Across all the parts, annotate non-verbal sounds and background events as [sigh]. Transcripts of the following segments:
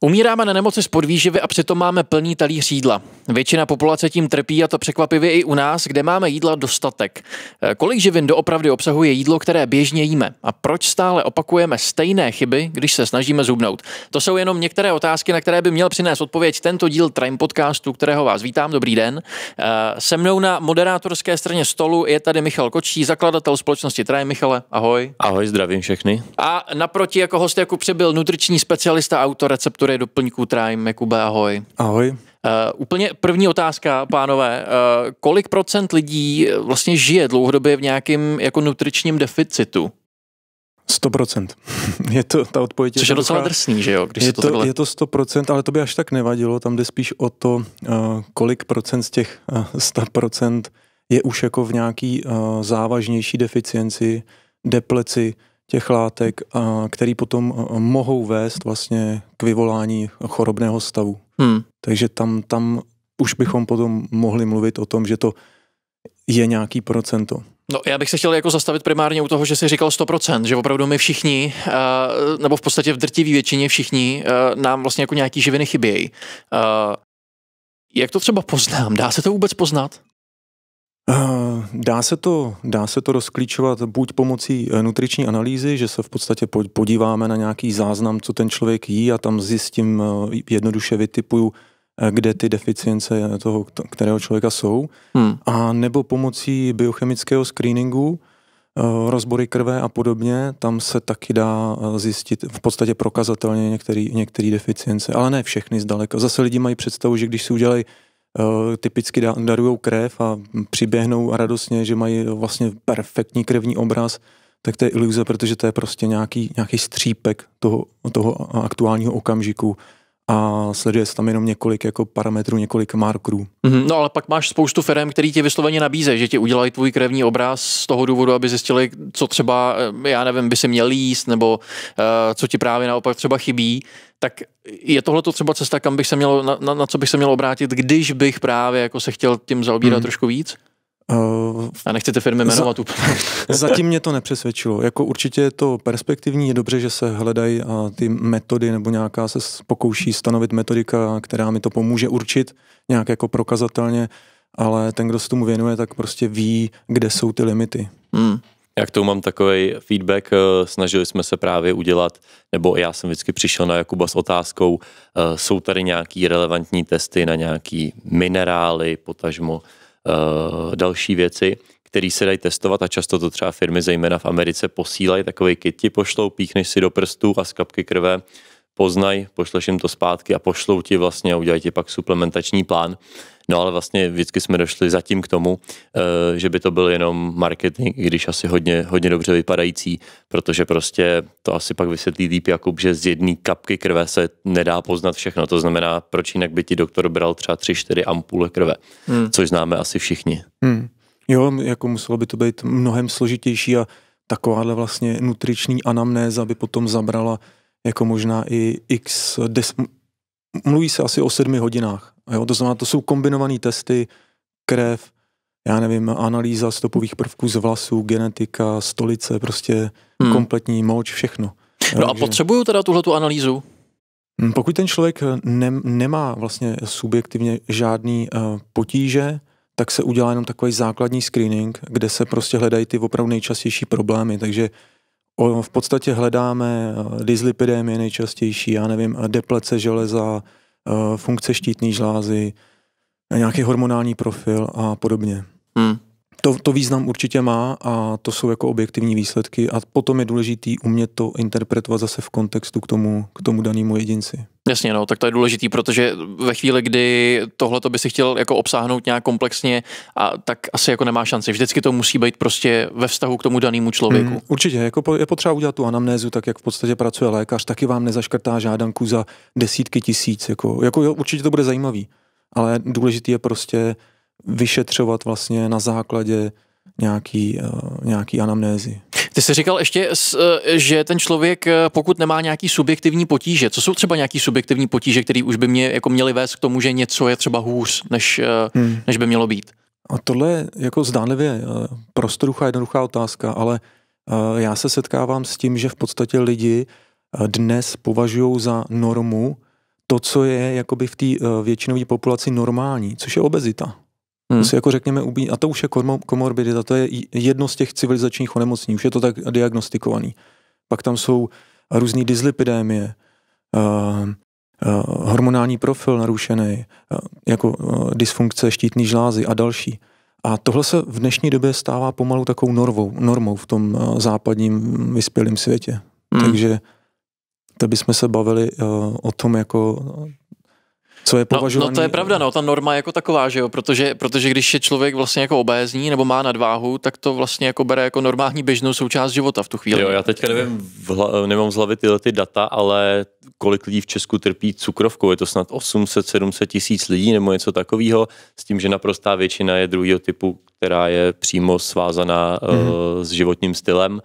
Umíráme na nemoci z podvýživy a přitom máme plný talíř jídla. Většina populace tím trpí a to překvapivě i u nás, kde máme jídla dostatek. Eh, kolik živin doopravdy obsahuje jídlo, které běžně jíme? A proč stále opakujeme stejné chyby, když se snažíme zubnout? To jsou jenom některé otázky, na které by měl přinést odpověď tento díl Trime podcastu, kterého vás vítám. Dobrý den. Eh, se mnou na moderátorské straně stolu je tady Michal Kočí, zakladatel společnosti Trime. Michale, ahoj. Ahoj, zdravím všechny. A naproti jako host jako přibyl nutriční specialista, autor receptu historie doplňků Trime. Jakube, ahoj. Ahoj. Uh, úplně první otázka, pánové. Uh, kolik procent lidí eh, vlastně žije dlouhodobě v nějakém jako nutričním deficitu? 100%. [laughs] Je to ta odpověď. Což je, to docela drsný, že jo? Když je, to, to takhle... je to 100%, ale to by až tak nevadilo. Tam jde spíš o to, kolik procent z těch 100% je už jako v nějaký závažnější deficienci, depleci, těch látek, a který potom eh, mohou vést vlastně k vyvolání chorobného stavu. Hmm. Takže tam, tam už bychom potom mohli mluvit o tom, že to je nějaký procento. No, já bych se chtěl jako zastavit primárně u toho, že jsi říkal 100%, že opravdu my všichni, eh, nebo v podstatě v drtivé většině všichni, eh, nám vlastně jako nějaký živiny chybějí. Jak to třeba poznám? Dá se to vůbec poznat? Eh, dá se, to, dá se to rozklíčovat buď pomocí eh, nutriční analýzy, že se v podstatě podíváme na nějaký záznam, co ten člověk jí a tam zjistím, eh, jednoduše vytipuju, kde ty deficience toho, kterého člověka jsou, hmm. a nebo pomocí biochemického screeningu, rozbory krve a podobně, tam se taky dá zjistit v podstatě prokazatelně některé deficience, ale ne všechny zdaleka. Zase lidi mají představu, že když si udělají Eh, typicky darujou krev a přiběhnou a radostně, že mají vlastně perfektní krevní obraz, tak to je iluze, protože to je prostě nějaký, nějaký střípek toho, toho aktuálního okamžiku a sleduje se tam jenom několik jako parametrů, několik markerů. Mm-hmm. No ale pak máš spoustu firm, který ti vysloveně nabízejí, že ti udělají tvůj krevní obraz z toho důvodu, aby zjistili, co třeba, eh, já nevím, by si měl jíst, nebo uh, co ti právě naopak třeba chybí. Tak je tohle to třeba cesta, kam bych se měl, na, na, na co bych se měl obrátit, když bych právě jako se chtěl tím zaobírat mm. trošku víc? Uh, a nechcete firmy jmenovat za, [laughs] úplně. zatím mě to nepřesvědčilo. Jako určitě je to perspektivní, je dobře, že se hledají a eh, ty metody nebo nějaká se pokouší stanovit metodika, která mi to pomůže určit nějak jako prokazatelně, ale ten, kdo se tomu věnuje, tak prostě ví, kde jsou ty limity. Hmm. Já k tomu mám takový feedback. Eh, snažili jsme se právě udělat, nebo já jsem vždycky přišel na Jakuba s otázkou, jsou tady nějaký relevantní testy na nějaký minerály, potažmo Eh, další věci, které se dají testovat a často to třeba firmy, zejména v Americe, posílají takové kit, ti pošlou, píchneš si do prstů a z kapky krve poznají, pošleš jim to zpátky a pošlou ti vlastně a udělají ti pak suplementační plán. No ale vlastně vždycky jsme došli zatím k tomu, eh, že by to byl jenom marketing, když asi hodně, hodně dobře vypadající, protože prostě to asi pak vysvětlí líp Jakub, že z jedné kapky krve se nedá poznat všechno. To znamená, proč jinak by ti doktor bral třeba 3-4 ampule krve, hmm. což známe asi všichni. Hmm. Jo, jako muselo by to být mnohem složitější a takováhle vlastně nutriční anamnéza by potom zabrala jako možná i x, des, mluví se asi o sedmi hodinách. Jo? To znamená, to jsou kombinované testy, krev, já nevím, analýza stopových prvků z vlasů, genetika, stolice, prostě hmm. kompletní moč, všechno. No jo, a že... potřebuju teda tuhle tu analýzu? Hm, pokud ten člověk eh, ne, nemá vlastně subjektivně žádný uh, potíže, tak se udělá jenom takový základní screening, kde se prostě hledají ty opravdu nejčastější problémy. Takže v podstatě hledáme eh, dyslipidémie nejčastější, já nevím, eh, deplece železa, eh, funkce štítné žlázy, nějaký hormonální profil a podobně. Hmm to, to význam určitě má a to jsou jako objektivní výsledky a potom je důležitý umět to interpretovat zase v kontextu k tomu, k tomu danému jedinci. Jasně, no, tak to je důležitý, protože ve chvíli, kdy tohle by si chtěl jako obsáhnout nějak komplexně, a tak asi jako nemá šanci. Vždycky to musí být prostě ve vztahu k tomu danému člověku. Hmm, určitě, jako po, je potřeba udělat tu anamnézu, tak jak v podstatě pracuje lékař, taky vám nezaškrtá žádanku za desítky tisíc. Jako, jako jo, určitě to bude zajímavý, ale důležitý je prostě vyšetřovat vlastně na základě nějaký, eh, nějaký anamnézy. Ty jsi říkal ještě, eh, že ten člověk, eh, pokud nemá nějaký subjektivní potíže, co jsou třeba nějaký subjektivní potíže, které už by mě jako měly vést k tomu, že něco je třeba hůř, než, hmm. než by mělo být? A tohle je jako zdánlivě prostoruchá, jednoduchá otázka, ale já se setkávám s tím, že v podstatě lidi dnes považují za normu to, co je jakoby v té většinové populaci normální, což je obezita. Hmm. si jako řekněme ubí, a to už je komorbidita, to je jedno z těch civilizačních onemocnění, už je to tak diagnostikovaný. Pak tam jsou různé dyslipidémie, uh, uh, hormonální profil narušený, uh, jako uh, dysfunkce štítné žlázy a další. A tohle se v dnešní době stává pomalu takovou normou, normou v tom uh, západním vyspělém světě. Hmm. Takže to bychom se bavili uh, o tom, jako co je považované. No, no, to je pravda, no, ta norma je jako taková, že jo, protože, protože když je člověk vlastně jako obézní nebo má nadváhu, tak to vlastně jako bere jako normální běžnou součást života v tu chvíli. Jo, já teďka nevím, hla, nemám z hlavy tyhle ty data, ale kolik lidí v Česku trpí cukrovkou, je to snad 800-700 tisíc lidí nebo něco takového, s tím, že naprostá většina je druhého typu, která je přímo svázaná mm-hmm. uh, s životním stylem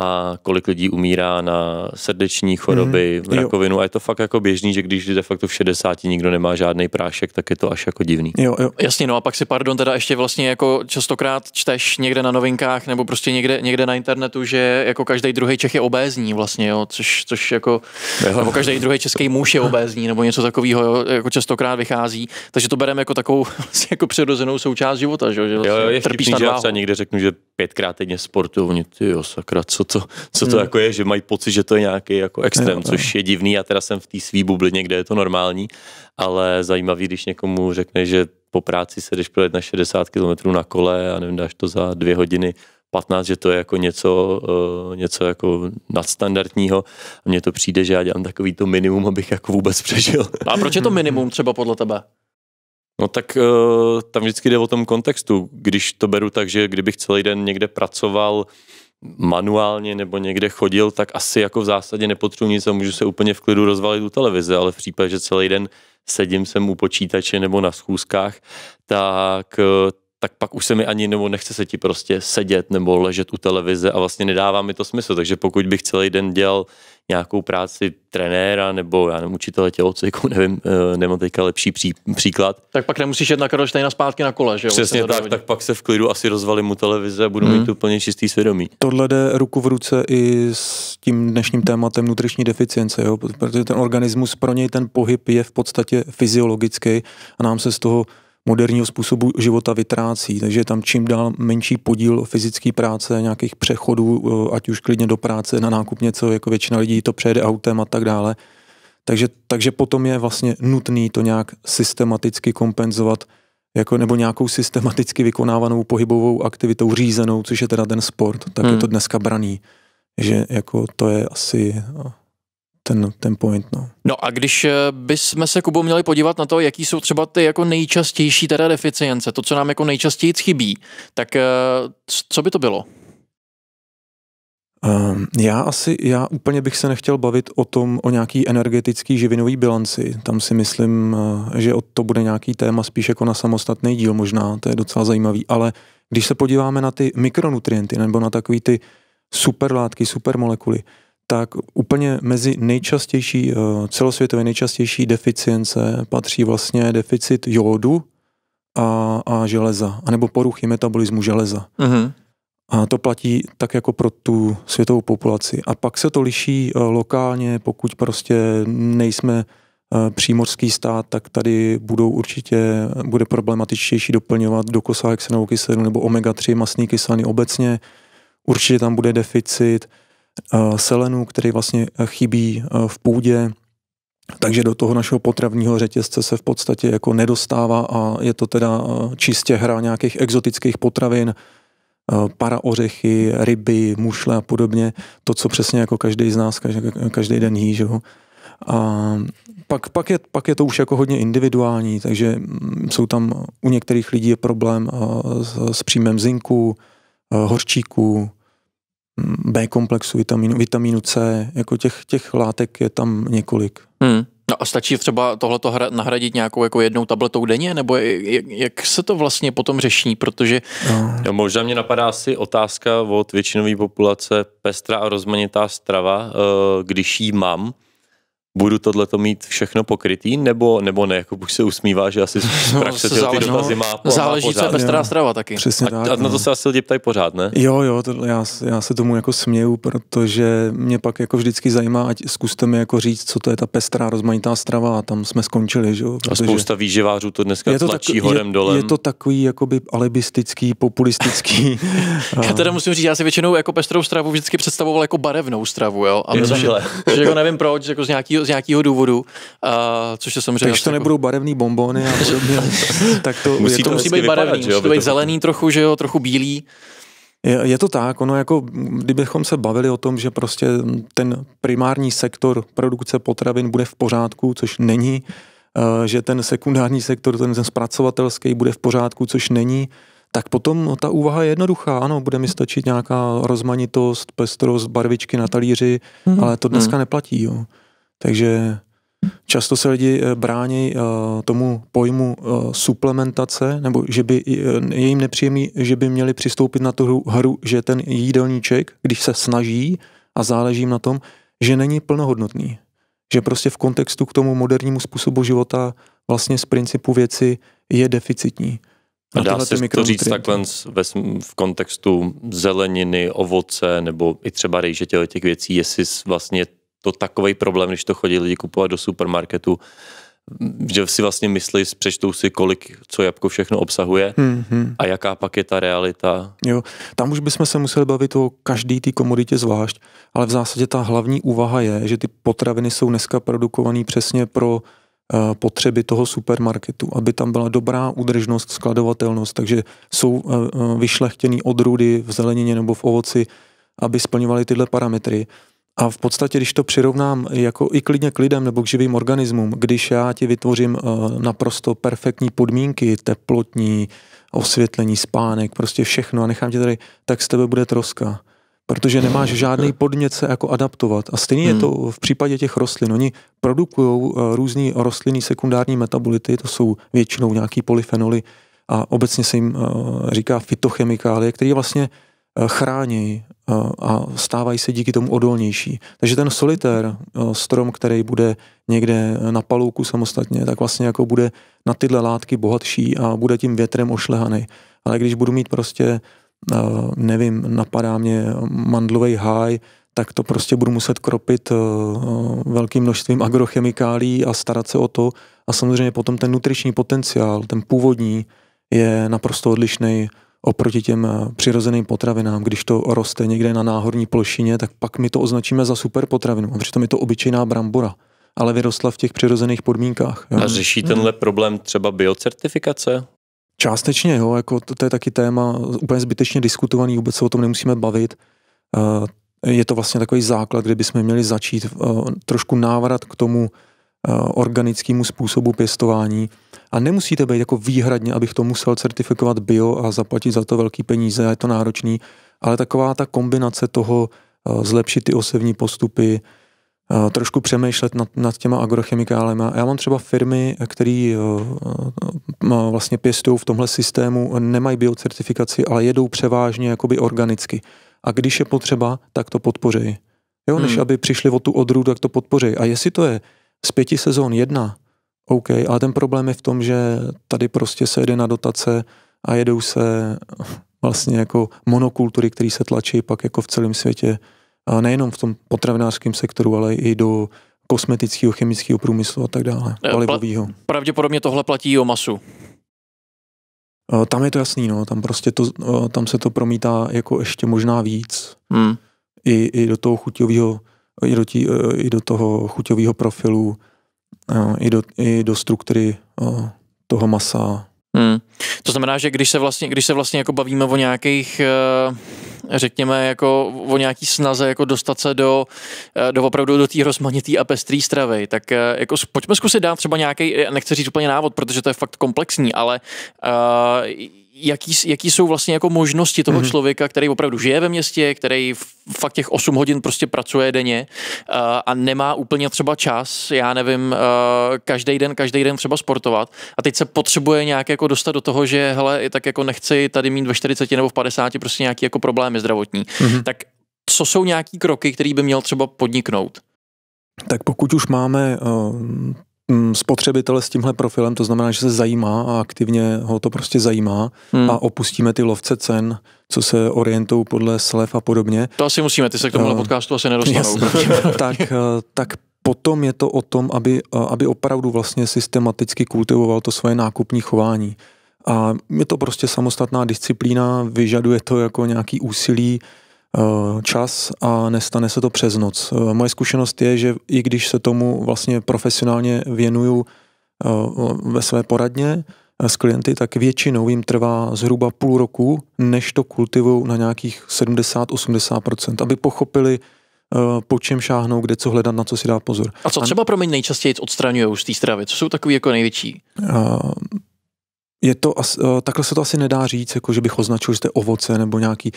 a kolik lidí umírá na srdeční choroby, mm, rakovinu jo. a je to fakt jako běžný, že když de facto v 60 nikdo nemá žádný prášek, tak je to až jako divný. Jo, jo. Jasně, no a pak si pardon, teda ještě vlastně jako častokrát čteš někde na novinkách nebo prostě někde, někde na internetu, že jako každý druhý Čech je obézní vlastně, jo, což, což jako, jo. nebo každý druhý český muž je obézní nebo něco takového jako častokrát vychází, takže to bereme jako takovou [laughs] vlastně jako přirozenou součást života, že, že vlastně jo, jo, vlastně je trpíš vtipný, že já někde řeknu, že pětkrát týdně sportu, ty jo, sakra, co co to, co to hmm. jako je, že mají pocit, že to je nějaký jako extrém, jo, což je divný, já teda jsem v té svý bublině, kde je to normální, ale zajímavý, když někomu řekne, že po práci se jdeš projet na 60 km na kole a nevím, dáš to za dvě hodiny 15, že to je jako něco, uh, něco jako nadstandardního a mně to přijde, že já dělám takový to minimum, abych jako vůbec přežil. [laughs] A proč je to hmm. minimum třeba podle tebe? No tak uh, tam vždycky jde o tom kontextu. Když to beru tak, že kdybych celý den někde pracoval, manuálně nebo někde chodil, tak asi jako v zásadě nepotřebuji nic a můžu se úplně v klidu rozvalit u televize, ale v případě, že celý den sedím sem u počítače nebo na schůzkách, tak eh, tak pak už se mi ani nebo nechce se ti prostě sedět nebo ležet u televize a vlastně nedává mi to smysl. Takže pokud bych celý den dělal nějakou práci trenéra nebo já nevím, učitele tělocviku, [laughs] nevím, eh, nemám teďka lepší pří, příklad. Tak pak nemusíš jít na Karlštejna zpátky na kole, že jo? Přesně tak, tak pak se v klidu asi rozvalím mu televize a budu hmm. mít mhm. úplně čistý svědomí. Tohle jde ruku v ruce i s tím dnešním tématem nutriční deficience, jo? protože ten organismus pro něj ten pohyb je v podstatě fyziologický a nám se z toho moderního způsobu života vytrácí. Takže tam čím dál menší podíl fyzické práce, nějakých přechodů, eh, ať už klidně do práce, na nákup něco, jako většina lidí to přejede autem a tak dále. Takže, takže potom je vlastně nutný to nějak systematicky kompenzovat jako, nebo nějakou systematicky vykonávanou pohybovou aktivitou řízenou, což je teda ten sport, tak hmm. je to dneska braný. Že jako to je asi eh, ten, ten point. No. no a když eh, bychom se, Kubo, měli podívat na to, jaký jsou třeba ty jako nejčastější teda deficience, to, co nám jako nejčastěji chybí, tak eh, co by to bylo? Um, já asi, já úplně bych se nechtěl bavit o tom, o nějaký energetický živinový bilanci. Tam si myslím, eh, že od to bude nějaký téma spíš jako na samostatný díl možná, to je docela zajímavý, ale když se podíváme na ty mikronutrienty nebo na takový ty superlátky, supermolekuly, tak úplně mezi nejčastější, eh, celosvětově nejčastější deficience patří vlastně deficit jodu a, a železa, anebo poruchy metabolismu železa. Uh-huh. A to platí tak jako pro tu světovou populaci. A pak se to liší eh, lokálně, pokud prostě nejsme eh, přímorský stát, tak tady budou určitě, bude problematičtější doplňovat do kosá hexenovou kyselinu nebo omega-3 masní kyseliny obecně. Určitě tam bude deficit Eh, selenu, který vlastně eh, chybí eh, v půdě, takže do toho našeho potravního řetězce se v podstatě jako nedostává a je to teda čistě hra nějakých exotických potravin, para ořechy, ryby, mušle a podobně, to, co přesně jako každý z nás každý, den jí, že jo. A pak, pak, je, pak je to už jako hodně individuální, takže mm, jsou tam, u některých lidí je problém s, s příjmem zinku, horčíku, B komplexu, vitamínu, vitamínu C, jako těch, těch látek je tam několik. Hmm. No a stačí třeba tohleto hra, nahradit nějakou jako jednou tabletou denně, nebo jak, jak se to vlastně potom řeší, protože... No. Jo, možná mě napadá si otázka od většinové populace, pestrá a rozmanitá strava, eh, když jí mám, budu tohle to mít všechno pokrytý, nebo, nebo ne, jako už se usmívá, že asi z no, praxe ty záleží, ty dotazy má, má Záleží, pořád. co je strava taky. Přesně a, tak, a no. na to no. se asi lidi ptají pořád, ne? Jo, jo, to, já, já se tomu jako směju, protože mě pak jako vždycky zajímá, ať zkuste mi jako říct, co to je ta pestrá rozmanitá strava a tam jsme skončili, že jo? a spousta výživářů to dneska je to tlačí tak, horem je, dolem. Je to takový jakoby alibistický, populistický. [laughs] [laughs] a... Já teda musím říct, já si většinou jako pestrou stravu vždycky představoval jako barevnou stravu, jo? A je myslím, že, že, jako nevím proč, jako z nějakého z nějakého důvodu, uh, což je samozřejmě... Takže to jako... nebudou barevné bombony a [laughs] podobně, tak to... Musí je to, to musí být barevný, musí to být to... zelený trochu, že jo, trochu bílý. Je, je to tak, ono jako, kdybychom se bavili o tom, že prostě ten primární sektor produkce potravin bude v pořádku, což není, eh, že ten sekundární sektor, ten, ten zpracovatelský bude v pořádku, což není, tak potom ta úvaha je jednoduchá. Ano, bude mi stačit nějaká rozmanitost, pestrost, barvičky na talíři, mm-hmm. ale to dneska mm. neplatí. Jo. Takže Často se lidi eh, brání eh, tomu pojmu eh, suplementace, nebo že by je jim nepříjemný, že by měli přistoupit na tu hru, že ten jídelníček, když se snaží a záleží na tom, že není plnohodnotný. Že prostě v kontextu k tomu modernímu způsobu života vlastně z principu věci je deficitní. A dá se to říct takhle v kontextu zeleniny, ovoce nebo i třeba rejže těch věcí, jestli vlastně to takový problém, když to chodí lidi kupovat do supermarketu, že si vlastně myslí, přečtou si, kolik, co jabko všechno obsahuje mm-hmm. a jaká pak je ta realita. Jo, tam už bychom se museli bavit o každý té komoditě zvlášť, ale v zásadě ta hlavní úvaha je, že ty potraviny jsou dneska produkované přesně pro eh, potřeby toho supermarketu, aby tam byla dobrá udržnost, skladovatelnost, takže jsou eh, eh, vyšlechtěný vyšlechtěné odrůdy v zelenině nebo v ovoci, aby splňovaly tyhle parametry. A v podstatě, když to přirovnám jako i klidně k lidem nebo k živým organismům, když já ti vytvořím eh, naprosto perfektní podmínky, teplotní, osvětlení, spánek, prostě všechno a nechám tě tady, tak z tebe bude troska. Protože nemáš žádný podnět se jako adaptovat. A stejně hmm. je to hmm. v případě těch rostlin. Oni produkují eh, různý rostlinní sekundární metabolity, to jsou většinou nějaký polyfenoly a obecně se jim eh, říká fitochemikálie, které vlastně Eh, chrání eh, a stávají se díky tomu odolnější. Takže ten solitér, eh, strom, který bude někde na palouku samostatně, tak vlastně jako bude na tyhle látky bohatší a bude tím větrem ošlehaný. Ale když budu mít prostě, nevím, napadá mě mandlový háj, tak to prostě budu muset kropit velkým množstvím agrochemikálí a starat se o to. A samozřejmě potom ten nutriční potenciál, ten původní, je naprosto odlišný oproti těm eh, přirozeným potravinám. Když to roste někde na náhorní plošině, tak pak my to označíme za super potravinu. A přitom je to obyčejná brambora ale vyrostla v těch přirozených podmínkách. Jo. A řeší tenhle mhm. problém třeba biocertifikace? Částečně, jo, jako to, to je taky téma úplně zbytečně diskutovaný, vůbec se o tom nemusíme bavit. Eh, je to vlastně takový základ, kde bychom měli začít eh, trošku návrat k tomu, Eh, organickému způsobu pěstování. A nemusíte být jako výhradně, abych to musel certifikovat bio a zaplatit za to velký peníze, je to náročný, ale taková ta kombinace toho eh, zlepšit ty osevní postupy, eh, trošku přemýšlet nad, nad těma agrochemikálema. Já mám třeba firmy, které vlastně pěstují v tomhle systému, nemají biocertifikaci, ale jedou převážně jakoby organicky. A když je potřeba, tak to podpoří. Jo, než hmm. aby přišli o tu odrůdu, tak to podpoří. A jestli to je z pěti sezón jedna, OK, ale ten problém je v tom, že tady prostě se jede na dotace a jedou se vlastně jako monokultury, které se tlačí pak jako v celém světě, a nejenom v tom potravinářském sektoru, ale i do kosmetického, chemického průmyslu a tak dále, eh, palivového. Pravděpodobně tohle platí i o masu. Eh, tam je to jasný, no, tam prostě to, eh, tam se to promítá jako ještě možná víc. Hmm. I, i do toho chuťového i do, tí, e, i do toho chuťového profilu, e, i do, i do struktury e, toho masa. Hmm. To znamená, že když se vlastně, když se vlastně jako bavíme o nějakých řekněme, jako o nějaký snaze jako dostat se do, do opravdu do té rozmanitý a pestrý stravy, tak jako pojďme zkusit dát třeba nějaký, nechci říct úplně návod, protože to je fakt komplexní, ale uh, jaký, jaký jsou vlastně jako možnosti toho mm-hmm. člověka, který opravdu žije ve městě, který fakt těch 8 hodin prostě pracuje denně uh, a nemá úplně třeba čas, já nevím, uh, každý den, každý den třeba sportovat a teď se potřebuje nějak jako dostat do toho, že hele, tak jako nechci tady mít ve 40 nebo v 50 prostě nějaký jako problémy zdravotní. Mm-hmm. Tak co jsou nějaký kroky, který by měl třeba podniknout? Tak pokud už máme uh, Mm, spotřebitele s tímhle profilem, to znamená, že se zajímá a aktivně ho to prostě zajímá hmm. a opustíme ty lovce cen, co se orientují podle slev a podobně. To asi musíme, ty se k tomuhle uh, podcastu asi nedostanou. [laughs] tak, eh, tak potom je to o tom, aby, eh, aby opravdu vlastně systematicky kultivoval to svoje nákupní chování. A je to prostě samostatná disciplína, vyžaduje to jako nějaký úsilí, Eh, čas a nestane se to přes noc. Eh, moje zkušenost je, že i když se tomu vlastně profesionálně věnuju eh, ve své poradně s klienty, tak většinou jim trvá zhruba půl roku, než to kultivují na nějakých 70-80%, aby pochopili, po čem šáhnou, kde co hledat, na co si dá pozor. A co třeba, pro mě nejčastěji odstraňují z té stravy? Co jsou takové jako největší? Uh, je to, eh, takhle se to asi nedá říct, jako že bych označil, že to je ovoce nebo nějaký.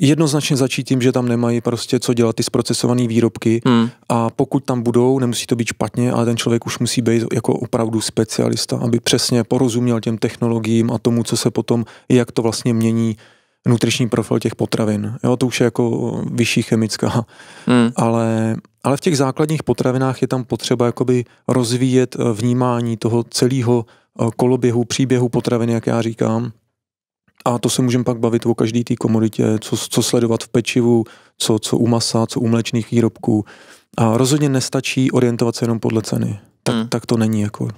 Jednoznačně začít tím, že tam nemají prostě co dělat ty zprocesované výrobky hmm. a pokud tam budou, nemusí to být špatně, ale ten člověk už musí být jako opravdu specialista, aby přesně porozuměl těm technologiím a tomu, co se potom, jak to vlastně mění nutriční profil těch potravin. Jo, to už je jako vyšší chemická. Hmm. Ale, ale v těch základních potravinách je tam potřeba jakoby rozvíjet eh, vnímání toho celého Eh, koloběhu, příběhu potravin, jak já říkám. A to se můžeme pak bavit o každý té komoditě, co, co sledovat v pečivu, co, co u masa, co u mlečných výrobků. A rozhodně nestačí orientovat se jenom podle ceny. Tak, hmm. tak to není jako.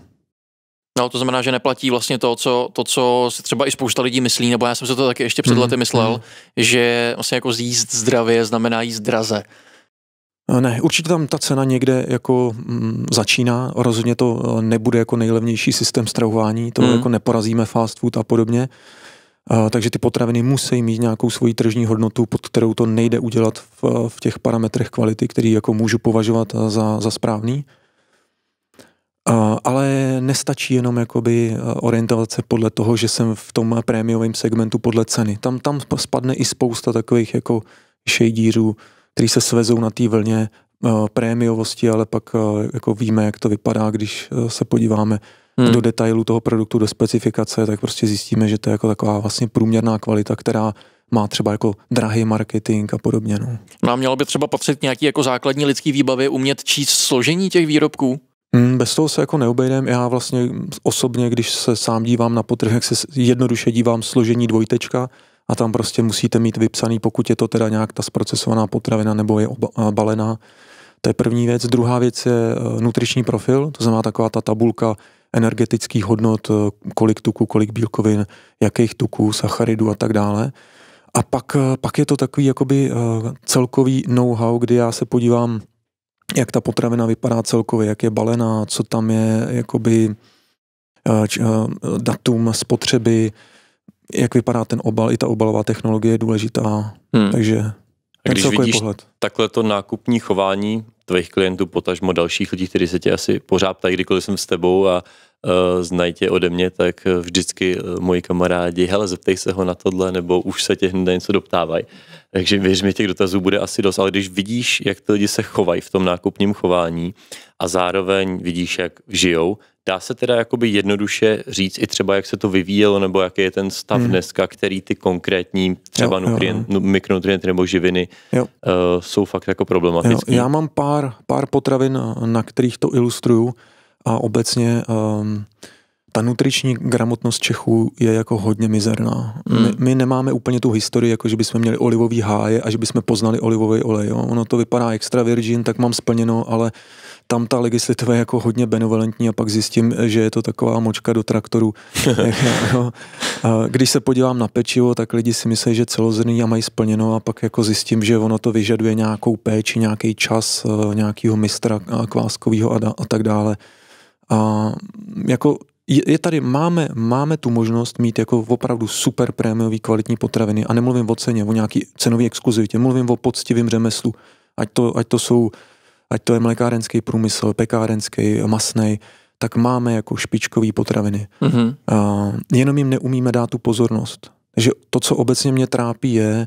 No, to znamená, že neplatí vlastně to, co, to, co si třeba i spousta lidí myslí, nebo já jsem se to taky ještě před hmm, lety myslel, mm, že vlastně jako jíst zdravě znamená jíst draze. Eh, ne, určitě tam ta cena někde jako mm, začíná, rozhodně to eh, nebude jako nejlevnější systém stravování, to mm. jako neporazíme fast food a podobně, eh, takže ty potraviny musí mít nějakou svoji tržní hodnotu, pod kterou to nejde udělat v, v těch parametrech kvality, který jako můžu považovat za, za správný. ale nestačí jenom jakoby orientovat se podle toho, že jsem v tom prémiovém segmentu podle ceny. Tam, tam spadne i spousta takových jako šejdířů, který se svezou na té vlně eh, prémiovosti, ale pak eh, jako víme, jak to vypadá, když eh, se podíváme hmm. do detailu toho produktu, do specifikace, tak prostě zjistíme, že to je jako taková vlastně průměrná kvalita, která má třeba jako drahý marketing a podobně. No. no a mělo by třeba patřit nějaký jako základní lidský výbavy umět číst složení těch výrobků? Hmm, bez toho se jako neobejdem. Já vlastně osobně, když se sám dívám na potrh, jak se jednoduše dívám složení dvojtečka, a tam prostě musíte mít vypsaný, pokud je to teda nějak ta zprocesovaná potravina nebo je balená. To je první věc. Druhá věc je e, nutriční profil, to znamená taková ta tabulka energetických hodnot, e, kolik tuků, kolik bílkovin, jakých tuků, sacharidů a tak dále. A pak, e, pak je to takový jakoby celkový know-how, kdy já se podívám, jak ta potravina vypadá celkově, jak je balená, co tam je jakoby datum spotřeby, jak vypadá ten obal, i ta obalová technologie je důležitá. Hmm. Takže ten když vidíš pohled. takhle to nákupní chování tvých klientů, potažmo dalších lidí, kteří se tě asi pořád ptají, kdykoliv jsem s tebou a uh, znají tě ode mě, tak e, vždycky uh, moji kamarádi, hele, zeptej se ho na tohle, nebo už se tě hned něco doptávají. Takže věř mi, těch dotazů bude asi dost, ale když vidíš, jak ty lidi se chovají v tom nákupním chování a zároveň vidíš, jak žijou, Dá se teda jakoby jednoduše říct i třeba, jak se to vyvíjelo, nebo jaký je ten stav hmm. dneska, který ty konkrétní třeba mikronutrienty nebo živiny jo. Uh, jsou fakt jako problematické. Já mám pár, pár potravin, eh, na kterých to ilustruju a obecně um, ta nutriční gramotnost Čechů je jako hodně mizerná. Hmm. My, my nemáme úplně tu historii, jako že bychom měli olivový háje a že bychom poznali olivový olej. Jo. Ono to vypadá extra virgin, tak mám splněno, ale tam ta legislativa je jako hodně benevolentní a pak zjistím, že je to taková močka do traktoru. [laughs] Když se podívám na pečivo, tak lidi si myslí, že celozrný a mají splněno a pak jako zjistím, že ono to vyžaduje nějakou péči, nějaký čas, eh, nějakého mistra kváskového a, a tak dále. A jako je tady, máme, máme tu možnost mít jako opravdu super prémiový kvalitní potraviny a nemluvím o ceně, o nějaký cenový exkluzivitě, mluvím o poctivém řemeslu, ať to, ať to jsou ať to je mlékárenský průmysl, pekárenský, masný, tak máme jako špičkové potraviny. Mm-hmm. A jenom jim neumíme dát tu pozornost. Takže to, co obecně mě trápí, je,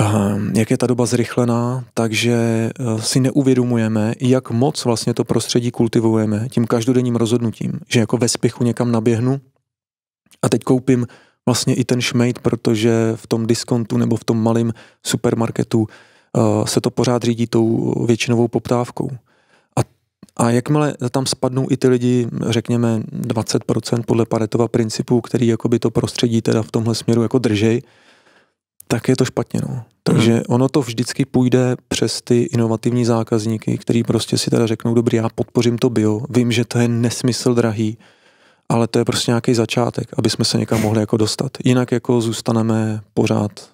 ehm, jak je ta doba zrychlená, takže eh, si neuvědomujeme, jak moc vlastně to prostředí kultivujeme tím každodenním rozhodnutím, že jako ve spěchu někam naběhnu a teď koupím vlastně i ten šmejt, protože v tom diskontu nebo v tom malém supermarketu Eh, se to pořád řídí tou většinovou poptávkou. A, a jakmile tam spadnou i ty lidi, řekněme 20% podle Paretova principu, který jakoby to prostředí teda v tomhle směru jako držej, tak je to špatně. No. Takže hmm. ono to vždycky půjde přes ty inovativní zákazníky, který prostě si teda řeknou, dobrý, já podpořím to bio, vím, že to je nesmysl drahý, ale to je prostě nějaký začátek, aby jsme se někam mohli jako dostat. Jinak jako zůstaneme pořád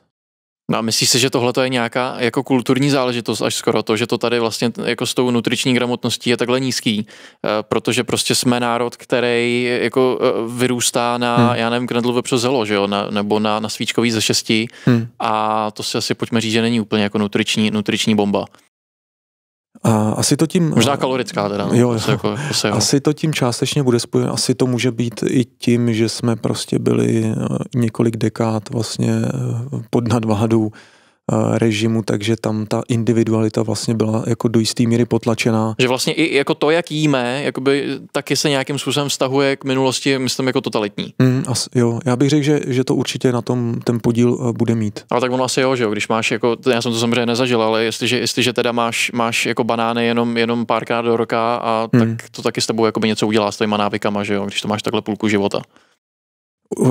No a myslíš si, že tohle je nějaká jako kulturní záležitost až skoro to, že to tady vlastně jako s tou nutriční gramotností je takhle nízký, eh, protože prostě jsme národ, který eh, jako eh, vyrůstá na, hmm. já nevím, knedlu vepřo zelo, že jo, na, nebo na, na svíčkový ze šesti hmm. a to si asi pojďme říct, že není úplně jako nutriční, nutriční bomba. A asi to tím... Možná kalorická teda. No, jo, prostě jako, se, jo. Jako asi to tím částečně bude spojeno. Asi to může být i tím, že jsme prostě byli eh, několik dekád vlastně eh, pod nadvládou Eh, režimu, takže tam ta individualita vlastně byla jako do jisté míry potlačená. Že vlastně i jako to, jak jíme, jakoby taky se nějakým způsobem vztahuje k minulosti, myslím, jako totalitní. Mm, as, jo, já bych řekl, že, že to určitě na tom ten podíl eh, bude mít. Ale tak ono asi jo, že jo, když máš jako, já jsem to samozřejmě nezažil, ale jestliže, jestliže teda máš, máš jako banány jenom, jenom párkrát do roka a tak mhm. to taky s tebou jakoby něco udělá s těma návykama, že jo, když to máš takhle půlku života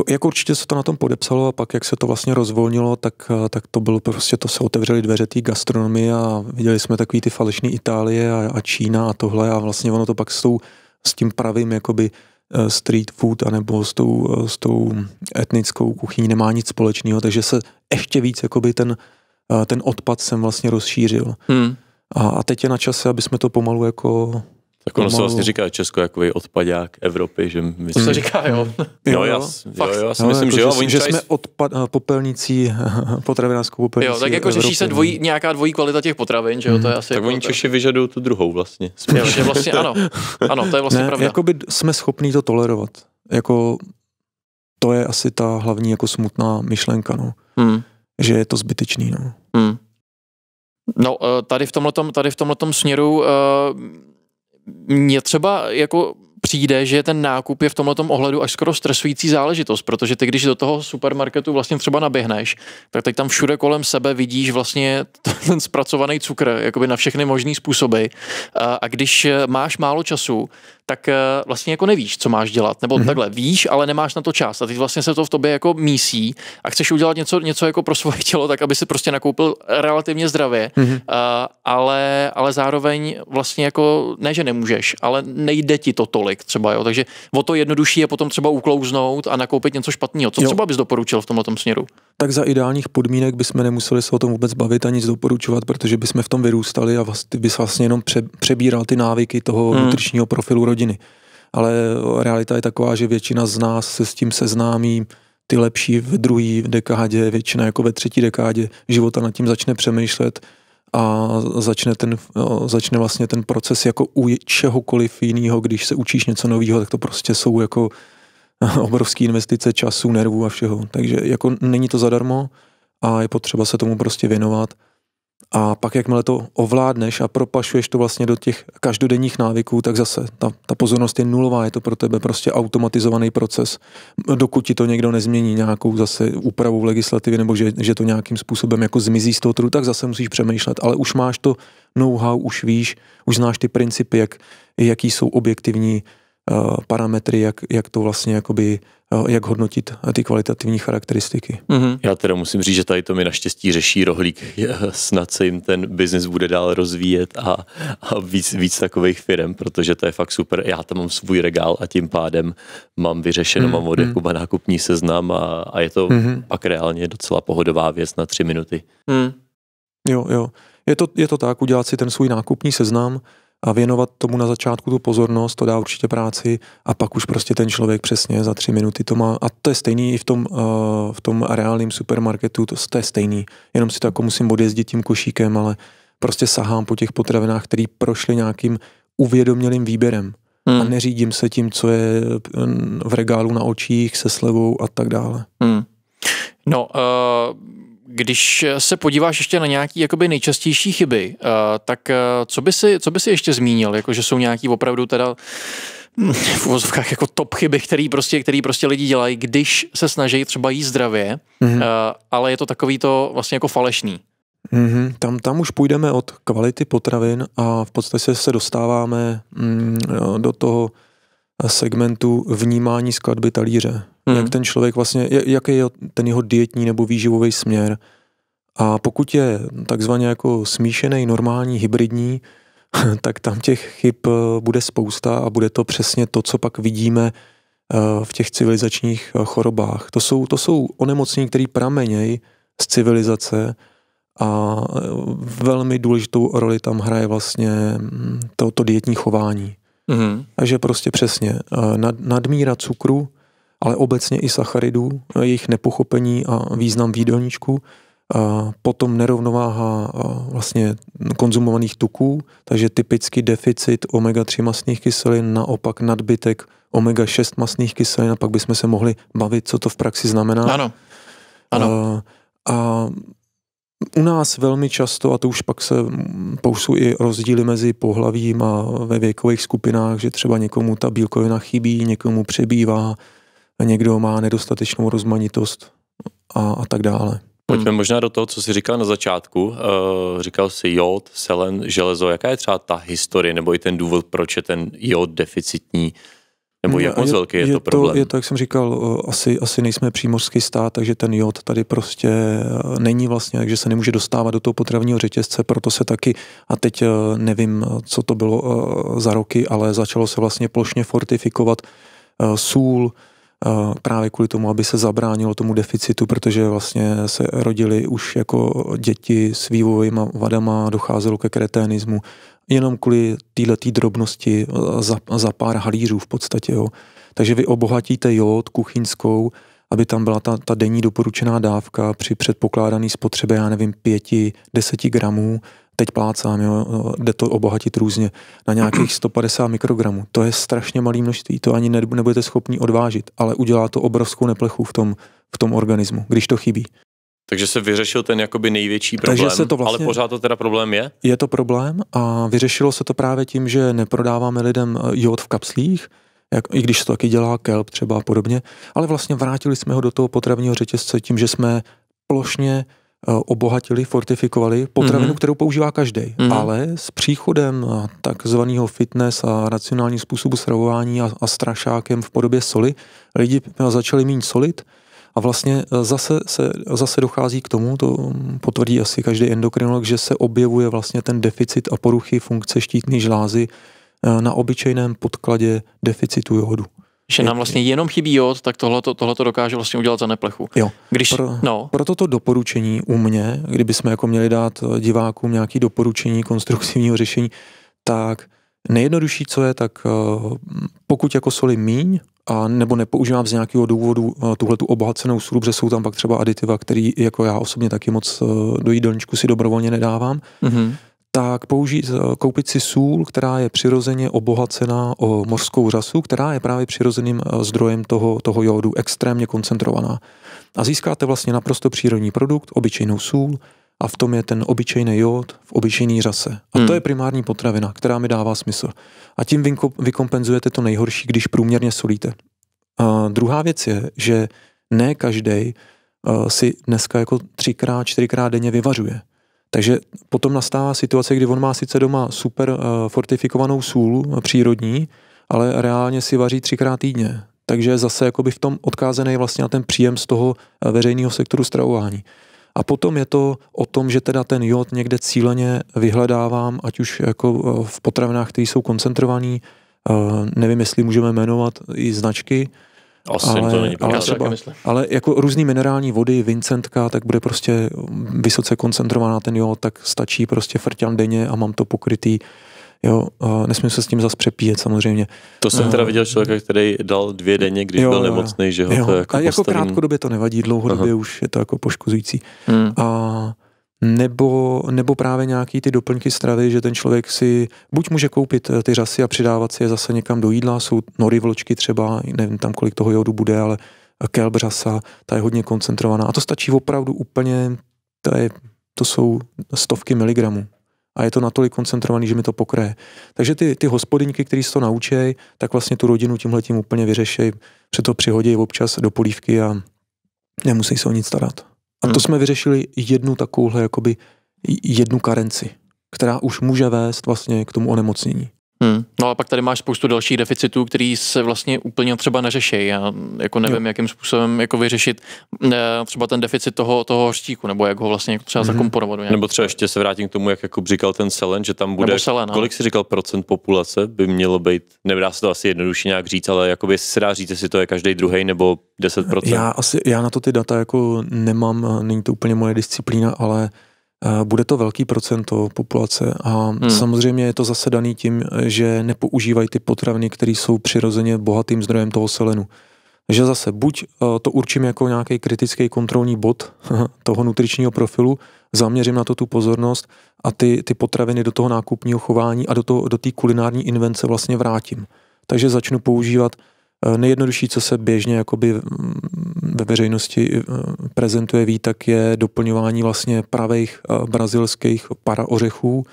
jak určitě se to na tom podepsalo a pak, jak se to vlastně rozvolnilo, tak, eh, tak to bylo prostě, to se otevřely dveře té gastronomie a viděli jsme takový ty falešné Itálie a, a Čína a tohle a vlastně ono to pak s, tou, s tím pravým jakoby eh, street food anebo s tou, eh, s tou etnickou kuchyní nemá nic společného, takže se ještě víc jakoby ten, ten odpad jsem vlastně rozšířil. Hmm. A, a teď je na čase, aby jsme to pomalu jako tak ono se vlastně říká Česko jako odpadák Evropy, že my To se říká, jo. Hmm. jo, já, jo, já si no, myslím, jako, že jo. Že, že jsme odpad, eh, popelnicí, [laughs] potravinářskou popelnicí Jo, tak jako řeší se dvojí, nějaká dvojí kvalita těch potravin, že jo, to je asi hmm. Tak jako, oni Češi vyžadují tu druhou vlastně. Jo, že vlastně ano, ano, to je vlastně ne, pravda. Jakoby jsme schopní to tolerovat. Jako to je asi ta hlavní jako smutná myšlenka, no. Hmm. Že je to zbytečný, no. Hmm. No, eh, tady v tomhletom, tady v tomhletom směru uh, mně třeba jako přijde, že ten nákup je v tomto ohledu až skoro stresující záležitost, protože ty, když do toho supermarketu vlastně třeba naběhneš, tak teď tam všude kolem sebe vidíš vlastně [laughs] ten zpracovaný cukr, jakoby na všechny možné způsoby. a když máš málo času, tak eh, vlastně jako nevíš, co máš dělat. Nebo mm-hmm. takhle, víš, ale nemáš na to čas. A teď vlastně se to v tobě jako mísí a chceš udělat něco, něco jako pro svoje [laughs] tělo, tak aby si prostě nakoupil relativně zdravě, mm-hmm. uh, ale, ale zároveň vlastně jako, ne, že nemůžeš, ale nejde ti to tolik třeba, jo. Takže o to jednodušší je potom třeba uklouznout a nakoupit něco špatného. Co jo. třeba bys doporučil v tomhle směru? Tak za ideálních podmínek bychom nemuseli se o tom vůbec bavit a nic doporučovat, protože bychom v tom vyrůstali a vlastně, bys vlastně jenom pře- přebíral ty návyky toho hmm. nutričního profilu hodiny. Ale realita je taková, že většina z nás se s tím seznámí ty lepší v druhé dekádě, většina jako ve třetí dekádě života nad tím začne přemýšlet a začne, ten, začne vlastně ten proces jako u čehokoliv jiného, když se učíš něco nového, tak to prostě jsou jako [laughs] obrovské investice času, nervů a všeho. Takže jako není to zadarmo a je potřeba se tomu prostě věnovat a pak, jakmile to ovládneš a propašuješ to vlastně do těch každodenních návyků, tak zase ta, ta pozornost je nulová, je to pro tebe prostě automatizovaný proces, dokud ti to někdo nezmění nějakou zase úpravou v legislativě nebo že, že to nějakým způsobem jako zmizí z toho trhu, tak zase musíš přemýšlet, ale už máš to know-how, už víš, už znáš ty principy, jak, jaký jsou objektivní uh, parametry, jak, jak to vlastně jakoby jak hodnotit eh, ty kvalitativní charakteristiky. Mm-hmm. Já teda musím říct, že tady to mi naštěstí řeší rohlík. Eh, snad se jim ten biznis bude dál rozvíjet a, a víc, víc takových firm, protože to je fakt super. Já tam mám svůj regál a tím pádem mám vyřešeno, mm-hmm. mám od mhm. Jakuba nákupní seznam a, a je to mm-hmm. pak reálně docela pohodová věc na tři minuty. Mm. Jo, jo. Je to, je to tak, udělat si ten svůj nákupní seznam, a věnovat tomu na začátku tu pozornost, to dá určitě práci a pak už prostě ten člověk přesně za tři minuty to má. A to je stejný i v tom, uh, v tom reálném supermarketu, to, to je stejný. Jenom si to jako musím odjezdit tím košíkem, ale prostě sahám po těch potravinách, které prošly nějakým uvědomělým výběrem. Hmm. A neřídím se tím, co je eh, v regálu na očích, se slevou a tak dále. Hmm. No, uh když se podíváš ještě na nějaké jakoby nejčastější chyby, eh, tak eh, co by si, co by si ještě zmínil, jako že jsou nějaký opravdu teda hm, v uvozovkách jako top chyby, který prostě, který prostě lidi dělají, když se snaží třeba jíst zdravě, mm-hmm. ale je to takový to vlastně jako falešný. Mm-hmm. Tam, tam už půjdeme od kvality potravin a v podstatě se dostáváme mm, do toho segmentu vnímání skladby talíře hmm. jak ten člověk vlastně, jaký je ten jeho dietní nebo výživový směr. A pokud je takzvaně jako smíšený, normální, hybridní, [laughs] tak tam těch chyb eh, bude spousta a bude to přesně to, co pak vidíme eh, v těch civilizačních eh, chorobách. To jsou, to jsou onemocnění, které pramenějí z civilizace a velmi důležitou roli tam hraje vlastně toto mm, to dietní chování. Mm-hmm. Takže prostě přesně, nad, nadmíra cukru, ale obecně i sacharidů, eh, jejich nepochopení a význam výdelníčku, a eh, potom nerovnováha eh, vlastně konzumovaných tuků, takže typicky deficit omega-3 masných kyselin, naopak nadbytek omega-6 masných kyselin, a pak bychom se mohli bavit, co to v praxi znamená. Ano. ano. A, a u nás velmi často, a to už pak se poušou i rozdíly mezi pohlavím a ve věkových skupinách, že třeba někomu ta bílkovina chybí, někomu přebývá, a někdo má nedostatečnou rozmanitost a, a tak dále. Pojďme hmm. možná do toho, co jsi říkal na začátku. Eh, říkal jsi jod, selen, železo. Jaká je třeba ta historie nebo i ten důvod, proč je ten jod deficitní? Nebo no, jak moc velký je, je to problém? To, je to, jak jsem říkal, eh, asi, asi nejsme přímořský stát, takže ten jod tady prostě eh, není vlastně, takže se nemůže dostávat do toho potravního řetězce, proto se taky, a teď nevím, co to bylo za roky, ale začalo se vlastně plošně fortifikovat sůl, právě kvůli tomu, aby se zabránilo tomu deficitu, protože vlastně se rodili už jako děti s vývojovými vadama, docházelo ke kreténismu, jenom kvůli této drobnosti za, za pár halířů v podstatě. Jo. Takže vy obohatíte jod kuchyňskou, aby tam byla ta, ta denní doporučená dávka při předpokládané spotřebě, já nevím, pěti, deseti gramů teď plácám, jo, no, jde to obohatit různě, na nějakých 150 mikrogramů. To je strašně malý množství, to ani nebudete schopni odvážit, ale udělá to obrovskou neplechu v tom, v tom organismu, když to chybí. Takže se vyřešil ten jakoby největší problém, Takže se to vlastně, ale pořád to teda problém je? Je to problém a vyřešilo se to právě tím, že neprodáváme lidem eh, jod v kapslích, jak, i když to taky dělá kelp třeba a podobně, ale vlastně vrátili jsme ho do toho potravního řetězce tím, že jsme plošně Eh, obohatili, fortifikovali potravinu, mm-hmm. kterou používá každý. Mm-hmm. Ale s příchodem eh, takzvaného fitness a racionální způsobu stravování a, a strašákem v podobě soli, lidi začali mít solit a vlastně eh, zase, se, zase dochází k tomu, to mm, potvrdí asi každý endokrinolog, že se objevuje vlastně ten deficit a poruchy funkce štítné žlázy na obyčejném podkladě deficitu jodu. Že nám vlastně jenom chybí jod, tak tohle to dokáže vlastně udělat za neplechu. Jo. Když, Pro, no. Proto to doporučení u mě, kdybychom jako měli dát eh, divákům nějaké doporučení konstruktivního řešení, tak nejjednodušší, co je, tak eh, pokud jako soli míň, a nebo nepoužívám z nějakého důvodu eh, tuhle tu obohacenou sůru, protože jsou tam pak třeba aditiva, který jako já osobně taky moc do jídelníčku si dobrovolně nedávám, mm-hmm tak použít, eh, koupit si sůl, která je přirozeně obohacená o mořskou řasu, která je právě přirozeným eh, zdrojem toho, toho jodu, extrémně koncentrovaná. A získáte vlastně naprosto přírodní produkt, obyčejnou sůl, a v tom je ten obyčejný jod v obyčejné řase. A hmm. to je primární potravina, která mi dává smysl. A tím vykompenzujete to nejhorší, když průměrně solíte. A druhá věc je, že ne každý eh, si dneska jako třikrát, čtyřikrát denně vyvařuje. Takže potom nastává situace, kdy on má sice doma super eh, fortifikovanou sůl eh, přírodní, ale reálně si vaří třikrát týdně. Takže zase jakoby v tom odkázaný vlastně na ten příjem z toho eh, veřejného sektoru stravování. A potom je to o tom, že teda ten jod někde cíleně vyhledávám, ať už jako v potravinách, které jsou koncentrované, nevím, jestli můžeme jmenovat i značky, asi ale, to není ale, třeba, ale jako různý minerální vody, Vincentka, tak bude prostě vysoce koncentrovaná ten jo, tak stačí prostě frťan denně a mám to pokrytý. Jo, nesmím se s tím zase přepíjet samozřejmě. To jsem eh, teda viděl člověka, který dal dvě denně, když jo, byl nemocný, že ho jo. to jako A jako postavím. krátkodobě to nevadí, dlouhodobě Aha. už je to jako poškozující. Hmm. A nebo, nebo právě nějaký ty doplňky stravy, že ten člověk si buď může koupit eh, ty řasy a přidávat si je zase někam do jídla, jsou nory vločky třeba, nevím tam kolik toho jodu bude, ale eh, kelb řasa, ta je hodně koncentrovaná a to stačí opravdu úplně, to, je, to jsou stovky miligramů a je to natolik koncentrovaný, že mi to pokraje. Takže ty, ty hospodyňky, které se to naučí, tak vlastně tu rodinu tímhle tím úplně vyřeší, přeto přihodí občas do polívky a nemusí se o nic starat. A to hmm. jsme vyřešili jednu takovouhle jakoby jednu karenci, která už může vést vlastně k tomu onemocnění. Hmm. No a pak tady máš spoustu dalších deficitů, který se vlastně úplně třeba neřeší. Já jako nevím, jo. jakým způsobem jako vyřešit eh, třeba ten deficit toho, toho hořtíku, nebo jak ho vlastně jako třeba mm-hmm. zakomponovat. Nebo třeba ještě se vrátím k tomu, jak jako říkal ten selen, že tam bude, selen, no. kolik si říkal procent populace by mělo být, nedá se to asi jednoduše nějak říct, ale jakoby se dá říct, jestli to je každý druhý nebo 10%. Já, asi, já na to ty data jako nemám, není to úplně moje disciplína, ale Eh, bude to velký procento populace a hmm. samozřejmě je to zase daný tím, že nepoužívají ty potraviny, které jsou přirozeně bohatým zdrojem toho selenu. Že zase buď eh, to určím jako nějaký kritický kontrolní bod [laughs] toho nutričního profilu, zaměřím na to tu pozornost a ty, ty potraviny do toho nákupního chování a do té do kulinární invence vlastně vrátím. Takže začnu používat uh, Eh, nejjednodušší, co se běžně jakoby mm, ve veřejnosti eh, prezentuje ví, tak je doplňování vlastně pravých eh, brazilských paraořechů,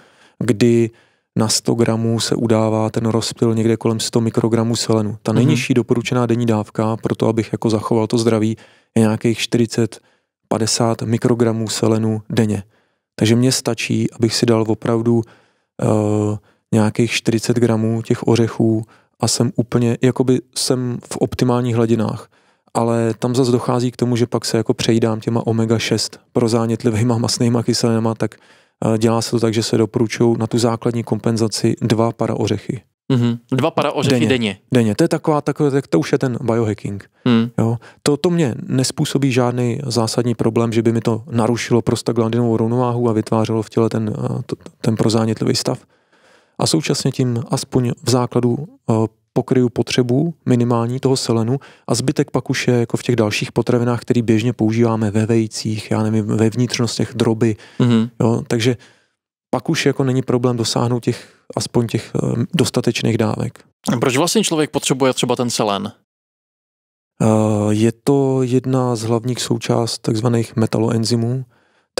kdy na 100 gramů se udává ten rozptyl někde kolem 100 mikrogramů selenu. Ta mhm. nejnižší mm-hmm. doporučená denní dávka, pro to, abych jako zachoval to zdraví, je nějakých 40-50 mikrogramů selenu denně. Takže mně stačí, abych si dal opravdu uh, nějakých 40 gramů těch ořechů a jsem úplně, jakoby jsem v optimálních hladinách. Ale tam zase dochází k tomu, že pak se jako přejídám těma omega-6 pro zánětlivýma masnýma kyselinama, tak eh, dělá se to tak, že se doporučují na tu základní kompenzaci dva para ořechy. Mm-hmm. Dva para ořechy denně. denně. Denně. To je taková, taková tak to už je ten biohacking. Mm. Jo? To, to mě nespůsobí žádný zásadní problém, že by mi to narušilo prostaglandinovou rovnováhu a vytvářelo v těle ten, eh, ten prozánětlivý stav a současně tím aspoň v základu eh, pokryju potřebu minimální toho selenu a zbytek pak už je jako v těch dalších potravinách, které běžně používáme ve vejcích, já nevím, ve vnitřnostech droby. Mm-hmm. Jo, takže pak už jako není problém dosáhnout těch, aspoň těch eh, dostatečných dávek. Proč vlastně člověk potřebuje třeba ten selen? Eh, je to jedna z hlavních součást takzvaných metaloenzymů,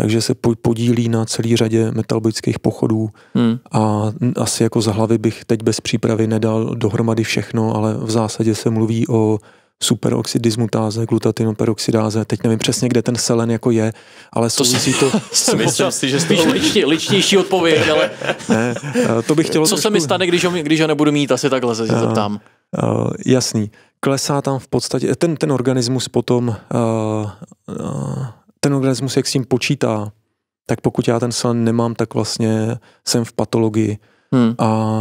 takže se podílí na celý řadě metalboických pochodů hmm. a asi jako z hlavy bych teď bez přípravy nedal dohromady všechno, ale v zásadě se mluví o superoxidismutáze, glutatinoperoxidáze, teď nevím přesně, kde ten selen jako je, ale to souvisí to... [laughs] to myslím si, že spíš ličtě, ličtější odpověď, ale... [laughs] ne, eh, to bych chtěl. Co trošku... se mi stane, když ho, když ho nebudu mít, asi takhle se eh, zeptám. uh, jasný. Klesá tam v podstatě, ten, ten organismus potom uh, uh, ten organismus, jak s tím počítá, tak pokud já ten sen nemám, tak vlastně jsem v patologii. Hmm. A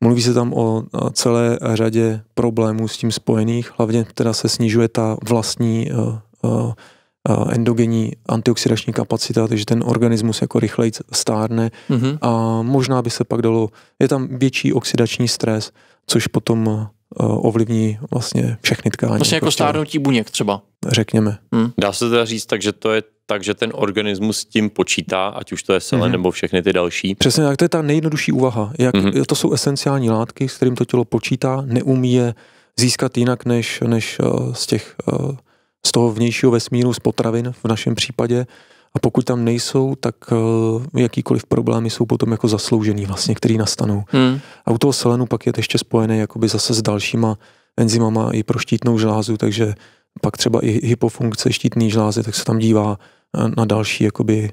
mluví se tam o celé řadě problémů s tím spojených, hlavně teda se snižuje ta vlastní uh, uh, endogenní antioxidační kapacita, takže ten organismus jako rychleji stárne mm-hmm. a možná by se pak dalo, je tam větší oxidační stres, což potom Eh, ovlivní vlastně všechny tkání. Vlastně jako prostě, stárnutí buněk třeba. Řekněme. Hmm. Dá se teda říct tak, že to je tak, že ten organismus s tím počítá, ať už to je selen hmm nebo všechny ty další. Přesně tak, to je ta nejjednodušší úvaha. Jak, hmm To jsou esenciální látky, s kterým to tělo počítá, neumí je získat jinak než, než eh, z těch eh, z toho vnějšího vesmíru, z potravin v našem případě. A pokud tam nejsou, tak eh, jakýkoliv problémy jsou potom jako zasloužený vlastně, který nastanou. Hmm. A u toho selenu pak je to ještě spojené jakoby zase s dalšíma enzymama i pro štítnou žlázu, takže pak třeba i hypofunkce štítný žlázy, tak se tam dívá eh, na další jakoby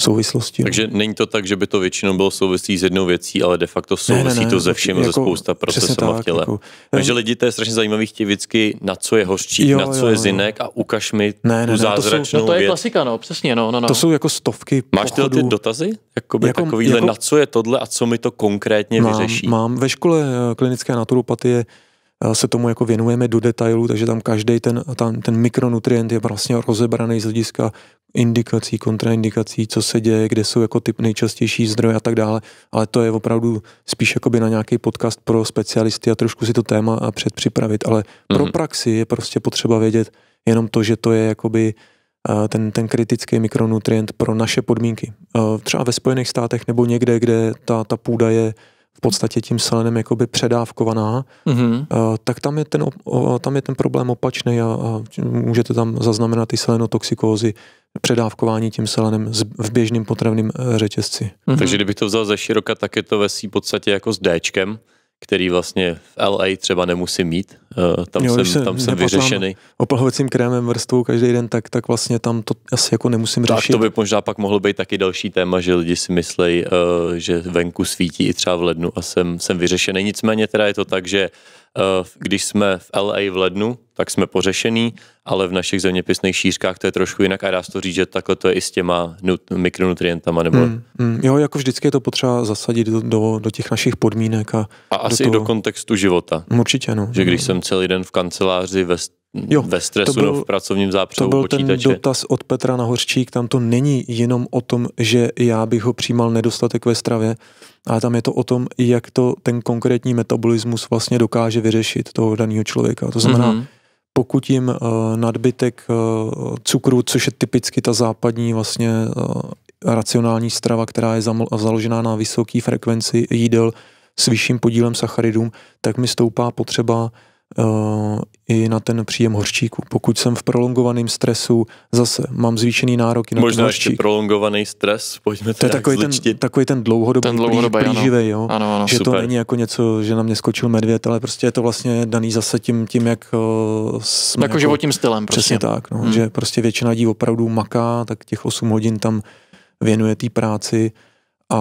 souvislosti. No. Takže no. není to tak, že by to většinou bylo souvislí s jednou věcí, ale de facto souvisí ne, ne, ne, to ze všem, jako, ze jako spousta procesů tak, v těle. Jako, Takže lidi, to je strašně zajímavý, chtějí vždycky, na co je hořčí, jo, na co jo, je zinek a ukaž mi ne, ne, tu ne, zázračnou to jsou, no to je klasika, no, přesně, no, no, no. To jsou jako stovky Máš tyhle ty dotazy? Jakoby jako, takovýhle, jako, na co je tohle a co mi to konkrétně mám, vyřeší? Mám, ve škole eh, klinické naturopatie eh, se tomu jako věnujeme do detailu, takže tam každý ten, ten mikronutrient je vlastně rozebraný z hlediska indikací, kontraindikací, co se děje, kde jsou jako typ nejčastější zdroje a tak dále, ale to je opravdu spíš jakoby na nějaký podcast pro specialisty a trošku si to téma a předpřipravit, ale mm-hmm. pro mhm. praxi je prostě potřeba vědět jenom to, že to je jakoby ten, ten kritický mikronutrient pro naše podmínky. Třeba ve Spojených státech nebo někde, kde ta, ta půda je v podstatě tím selenem jakoby předávkovaná, mm-hmm. Eh, tak tam je ten, tam je ten problém opačný a, a můžete tam zaznamenat i selenotoxikózy, předávkování tím selenem v běžném potravném eh, řetězci. Mm-hmm. Takže kdybych to vzal ze široka, tak je to vesí v podstatě jako s Dčkem, který vlastně v LA třeba nemusím mít, eh, tam jo, jsem, tam jsem vyřešený. Oplhovacím krémem vrstvou každý den, tak, tak vlastně tam to asi jako nemusím tak řešit. Tak to by možná pak mohlo být taky další téma, že lidi si myslejí, eh, že venku svítí i třeba v lednu a jsem, jsem vyřešený. Nicméně teda je to tak, že Eh, když jsme v LA v lednu, tak jsme pořešený, ale v našich zeměpisných šířkách to je trošku jinak a dá se to říct, že takhle to je i s těma nut- mikronutrientama. Nebo... Hmm, hmm. jo, jako vždycky je to potřeba zasadit do, do, do těch našich podmínek. A, a do asi toho... i do kontextu života. Určitě, no. Že když jsem celý den v kanceláři ve Jo, ve stresu byl, no v pracovním zápřehu To byl počítače. ten dotaz od Petra Nahořčík, tam to není jenom o tom, že já bych ho přijímal nedostatek ve stravě, ale tam je to o tom, jak to ten konkrétní metabolismus vlastně dokáže vyřešit toho daného člověka. To znamená, mm-hmm. pokud jim uh, nadbytek uh, cukru, což je typicky ta západní vlastně uh, racionální strava, která je zaml- založená na vysoké frekvenci jídel s vyšším podílem sacharidům, tak mi stoupá potřeba Eh, i na ten příjem horčíku. Pokud jsem v prolongovaném stresu, zase mám zvýšený nároky na Možná ten horčík. ještě prolongovaný stres, pojďme to je takový ten, takový ten dlouhodobý, ten dlouhodobý plíž, plíživý, jo? Ano, ano, že super. to není jako něco, že na mě skočil medvěd, ale prostě je to vlastně daný zase tím, tím jak eh, jsme... Jako, jako životním stylem. Prostě. Přesně tak, no, hmm. že prostě většina lidí opravdu maká, tak těch 8 hodin tam věnuje té práci a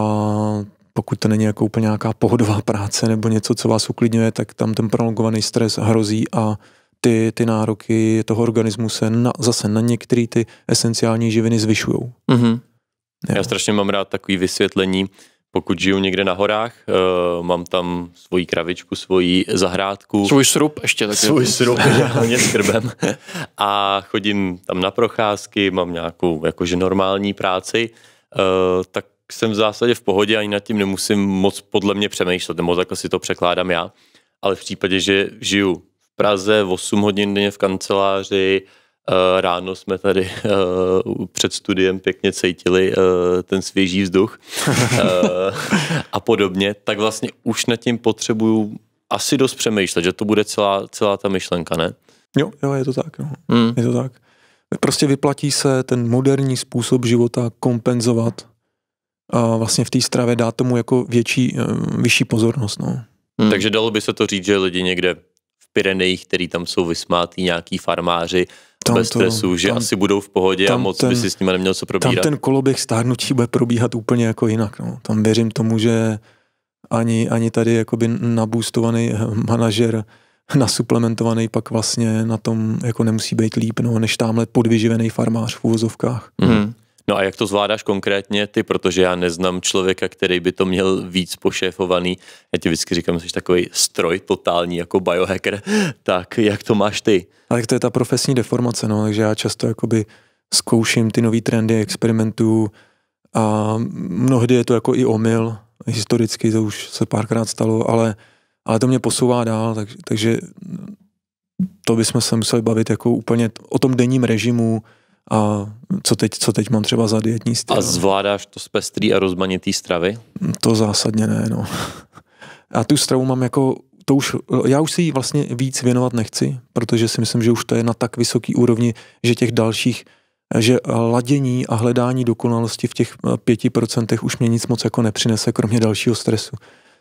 pokud to není jako úplně nějaká pohodová práce nebo něco, co vás uklidňuje, tak tam ten prolongovaný stres hrozí a ty, ty nároky toho organismu se na, zase na některé ty esenciální živiny zvyšují. Mm-hmm. Já strašně mám rád takový vysvětlení, pokud žiju někde na horách, uh, mám tam svoji kravičku, svoji zahrádku. Svůj srub ještě taky. Svůj srub, [laughs] hlavně s krbem. A chodím tam na procházky, mám nějakou jakože normální práci, uh, tak jsem v zásadě v pohodě, ani nad tím nemusím moc podle mě přemýšlet, nebo takhle si to překládám já. Ale v případě, že žiju v Praze 8 hodin denně v kanceláři, eh, ráno jsme tady eh, před studiem pěkně cítili eh, ten svěží vzduch [laughs] a podobně, tak vlastně už nad tím potřebuju asi dost přemýšlet, že to bude celá, celá ta myšlenka, ne? Jo, jo, je to tak. No. Mm. Je to tak. Prostě vyplatí se ten moderní způsob života kompenzovat a vlastně v té stravě dát tomu jako větší, eh, vyšší pozornost. No. Hmm. Takže dalo by se to říct, že lidi někde v Pirenejích, který tam jsou vysmátí, nějaký farmáři, tam bez to, že tam, asi budou v pohodě a moc ten, by si s nimi neměl co probírat. Tam ten koloběh stárnutí bude probíhat úplně jako jinak. No. Tam věřím tomu, že ani, ani tady jakoby nabůstovaný eh, manažer nasuplementovaný pak vlastně na tom jako nemusí být líp, no, než tamhle podvyživený farmář v úvozovkách. Mm. No a jak to zvládáš konkrétně ty, protože já neznám člověka, který by to měl víc pošéfovaný. Já ti vždycky říkám, že jsi takový stroj totální jako biohacker, [laughs] tak jak to máš ty? A tak to je ta profesní deformace, no, takže já často jakoby zkouším ty nové trendy experimentů a mnohdy je to jako i omyl, historicky to už se párkrát stalo, ale, ale to mě posouvá dál, tak, takže to bychom se museli bavit jako úplně o tom denním režimu, a co teď, co teď mám třeba za dietní styl. A no? zvládáš to z pestrý a rozmanitý stravy? To zásadně ne, no. A tu stravu mám jako to už, já už si ji vlastně víc věnovat nechci, protože si myslím, že už to je na tak vysoký úrovni, že těch dalších, že ladění a hledání dokonalosti v těch eh, pěti procentech už mě nic moc jako nepřinese, kromě dalšího stresu.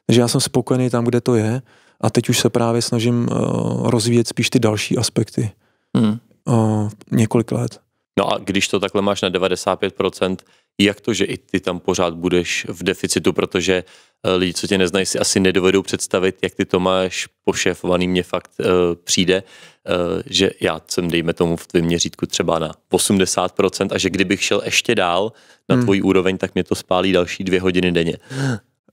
Takže já jsem spokojený tam, kde to je a teď už se právě snažím eh, rozvíjet spíš ty další aspekty. Hmm. Uh, několik let. No a když to takhle máš na 95%, jak to, že i ty tam pořád budeš v deficitu, protože eh, lidi, co tě neznají, si asi nedovedou představit, jak ty to máš pošefovaný, mně fakt e, přijde, e, že já jsem, dejme tomu, v tvém měřítku třeba na 80% a že kdybych šel ještě dál na hmm. úroveň, tak mě to spálí další dvě hodiny denně.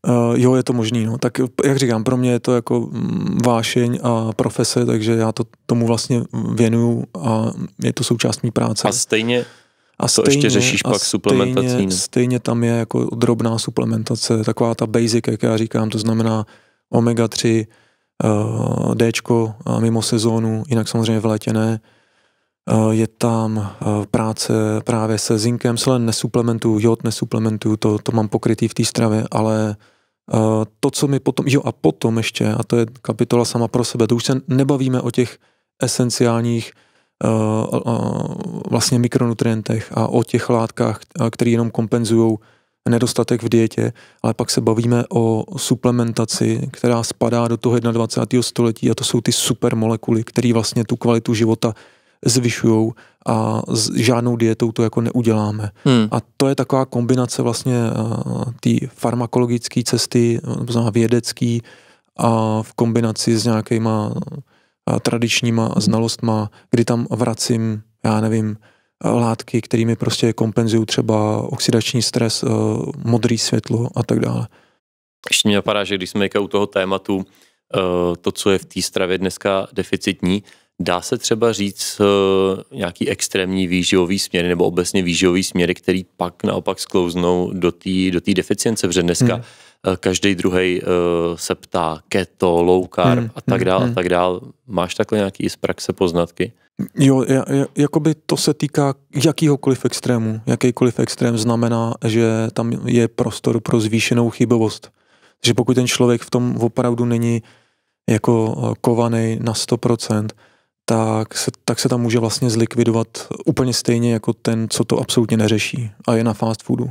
Uh, jo, je to možný, no. Tak jak říkám, pro mě je to jako mm, vášeň a profese, takže já to tomu vlastně věnuju a je to součást mý práce. A stejně a stejně, ještě řešíš a pak stejně, suplementací. Ne? Stejně tam je jako drobná suplementace, taková ta basic, jak já říkám, to znamená omega-3, uh, eh, Dčko uh, mimo sezónu, jinak samozřejmě v létě ne. Uh, je tam uh, práce právě se zinkem, selen nesuplementu, jod nesuplementu, to, to mám pokrytý v té stravě, ale Eh, to, co mi potom, jo a potom ještě, a to je kapitola sama pro sebe, to už se nebavíme o těch esenciálních eh, vlastně mikronutrientech a o těch látkách, které jenom kompenzují nedostatek v dietě, ale pak se bavíme o suplementaci, která spadá do toho 21. století a to jsou ty supermolekuly, které vlastně tu kvalitu života zvyšují a s žádnou dietou to jako neuděláme. Hmm. A to je taková kombinace vlastně eh, té farmakologické cesty, to eh, znamená vědecký, a v kombinaci s nějakýma eh, tradičníma znalostma, kdy tam vracím, já nevím, látky, kterými prostě kompenzují třeba oxidační stres, modrý světlo a tak dále. Ještě mě napadá, že když jsme u toho tématu, to, co je v té stravě dneska deficitní, Dá se třeba říct uh, nějaký extrémní výživový směry nebo obecně výživový směry, který pak naopak sklouznou do té do deficience, protože dneska hmm. Uh, eh, každý druhý uh, eh, se ptá keto, low carb hmm. a tak dále hmm. a hmm. tak dále. Máš takhle nějaký z praxe poznatky? Jo, ja, ja, jakoby to se týká jakýhokoliv extrému. Jakýkoliv extrém znamená, že tam je prostor pro zvýšenou chybovost. Že pokud ten člověk v tom opravdu není jako kovaný na 100%, tak se, tak se tam může vlastně zlikvidovat úplně stejně jako ten, co to absolutně neřeší a je na fast foodu.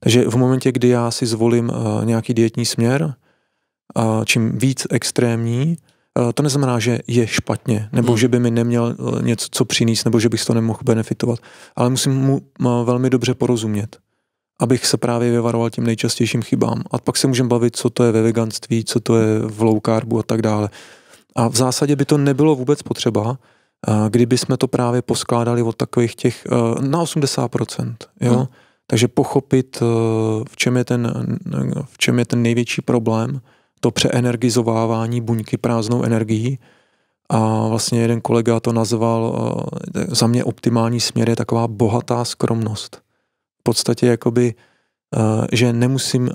Takže v momentě, kdy já si zvolím uh, nějaký dietní směr, uh, čím víc extrémní, uh, to neznamená, že je špatně, nebo hmm. že by mi neměl něco co přinést, nebo že bych to nemohl benefitovat, ale musím mu velmi dobře porozumět, abych se právě vyvaroval tím nejčastějším chybám. A pak se můžeme bavit, co to je ve veganství, co to je v low carbu a tak dále. A v zásadě by to nebylo vůbec potřeba, eh, kdyby jsme to právě poskládali od takových těch eh, na 80%. Jo? Hmm. Takže pochopit, eh, v čem, je ten, v čem je ten největší problém, to přeenergizovávání buňky prázdnou energií. A vlastně jeden kolega to nazval, za mě optimální směr je taková bohatá skromnost. V podstatě jakoby, že nemusím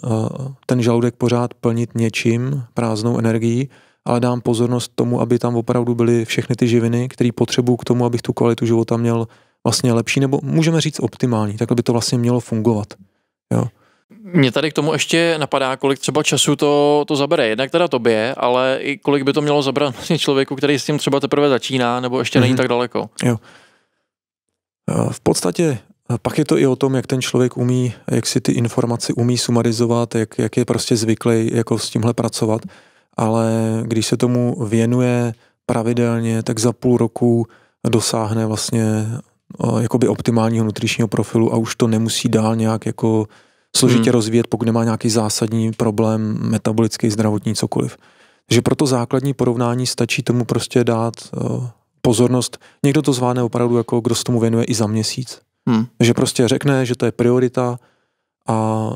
ten žaludek pořád plnit něčím, prázdnou energií, ale dám pozornost tomu, aby tam opravdu byly všechny ty živiny, které potřebuju k tomu, abych tu kvalitu života měl vlastně lepší, nebo můžeme říct optimální, tak by to vlastně mělo fungovat. Jo. Mě tady k tomu ještě napadá, kolik třeba času to, to zabere. Jednak teda tobě, ale i kolik by to mělo zabrat vlastně člověku, který s tím třeba teprve začíná, nebo ještě mm-hmm. není mhm. tak daleko. Jo. Eh, v podstatě eh, pak je to i o tom, jak ten člověk umí, jak si ty informace umí sumarizovat, jak, jak je prostě zvyklý jako s tímhle pracovat ale když se tomu věnuje pravidelně, tak za půl roku dosáhne vlastně eh, jakoby optimálního nutričního profilu a už to nemusí dál nějak jako složitě hmm. rozvíjet, pokud nemá nějaký zásadní problém metabolický, zdravotní, cokoliv. Takže proto základní porovnání stačí tomu prostě dát eh, pozornost. Někdo to zvládne opravdu jako, kdo se tomu věnuje i za měsíc. Hmm. Že prostě řekne, že to je priorita a